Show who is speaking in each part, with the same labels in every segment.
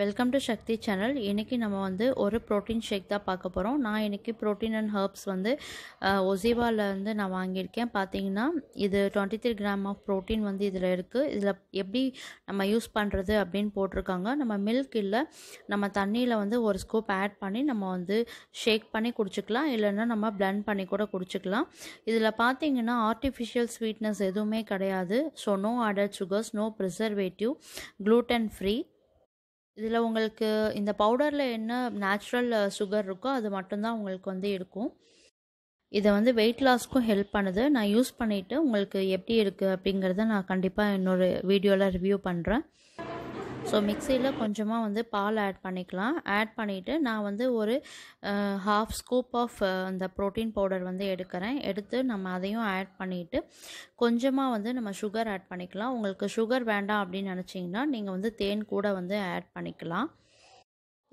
Speaker 1: welcome to Sakthi channel இன்றைக்கி நம்ம வந்து ஒரு ப்ரோட்டீன் ஷேக் தான் பார்க்க போகிறோம் நான் இன்றைக்கி ப்ரோட்டீன் அண்ட் ஹர்ப்ஸ் வந்து ஒசிவாவில் வந்து நான் வாங்கியிருக்கேன் பார்த்தீங்கன்னா இது twenty three gram of protein வந்து இதில் இருக்குது இதில் எப்படி நம்ம யூஸ் பண்ணுறது அப்படின்னு போட்டிருக்காங்க நம்ம மில்க் இல்லை நம்ம தண்ணியில் வந்து ஒரு ஸ்கூப் ஆட் பண்ணி நம்ம வந்து ஷேக் பண்ணி குடிச்சிக்கலாம் இல்லைன்னா நம்ம பிளண்ட் பண்ணி கூட குடிச்சிக்கலாம் இதில் பார்த்தீங்கன்னா ஆர்டிஃபிஷியல் ஸ்வீட்னஸ் எதுவுமே கிடையாது so no added sugars no preservative gluten free இதில் உங்களுக்கு இந்த பவுடரில் என்ன நேச்சுரல் சுகர் இருக்கோ அது மட்டும்தான் உங்களுக்கு வந்து இருக்கும் இதை வந்து வெயிட் லாஸ்க்கும் ஹெல்ப் பண்ணுது நான் யூஸ் பண்ணிவிட்டு உங்களுக்கு எப்படி இருக்குது அப்படிங்கிறத நான் கண்டிப்பாக இன்னொரு வீடியோவில் ரிவ்யூ பண்ணுறேன் ஸோ மிக்சியில் கொஞ்சமாக வந்து பால் ஆட் பண்ணிக்கலாம் ஆட் பண்ணிவிட்டு நான் வந்து ஒரு ஹாஃப் ஸ்கூப் ஆஃப் அந்த ப்ரோட்டீன் பவுடர் வந்து எடுக்கிறேன் எடுத்து நம்ம அதையும் ஆட் பண்ணிவிட்டு கொஞ்சமாக வந்து நம்ம சுகர் ஆட் பண்ணிக்கலாம் உங்களுக்கு சுகர் வேண்டாம் அப்படின்னு நினச்சிங்கன்னா நீங்கள் வந்து தேன் கூட வந்து ஆட் பண்ணிக்கலாம்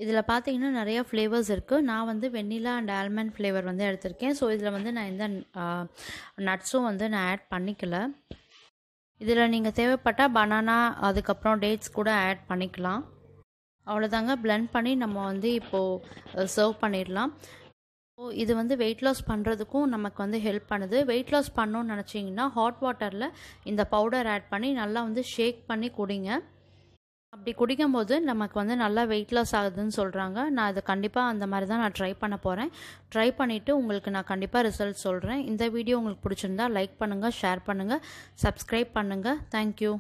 Speaker 1: இதில் பார்த்தீங்கன்னா நிறையா ஃப்ளேவர்ஸ் இருக்குது நான் வந்து வெண்ணிலா அண்ட் ஆல்மண்ட் ஃப்ளேவர் வந்து எடுத்திருக்கேன் ஸோ இதில் வந்து நான் எந்த நட்ஸும் வந்து நான் ஆட் பண்ணிக்கல இதில் நீங்கள் தேவைப்பட்டால் பனானா அதுக்கப்புறம் டேட்ஸ் கூட ஆட் பண்ணிக்கலாம் அவ்வளோதாங்க பிளெண்ட் பண்ணி நம்ம வந்து இப்போது சர்வ் பண்ணிடலாம் இது வந்து வெயிட் லாஸ் பண்ணுறதுக்கும் நமக்கு வந்து ஹெல்ப் பண்ணுது வெயிட் லாஸ் பண்ணணும்னு நினச்சிங்கன்னா ஹாட் வாட்டரில் இந்த பவுடர் ஆட் பண்ணி நல்லா வந்து ஷேக் பண்ணி குடிங்க அப்படி குடிக்கும்போது நமக்கு வந்து நல்லா வெயிட் லாஸ் ஆகுதுன்னு சொல்கிறாங்க நான் அதை கண்டிப்பாக அந்த மாதிரி தான் நான் ட்ரை பண்ண போகிறேன் ட்ரை பண்ணிவிட்டு உங்களுக்கு நான் கண்டிப்பாக ரிசல்ட் சொல்கிறேன் இந்த வீடியோ உங்களுக்கு பிடிச்சிருந்தா லைக் பண்ணுங்கள் ஷேர் பண்ணுங்கள் சப்ஸ்கிரைப் பண்ணுங்கள் தேங்க்யூ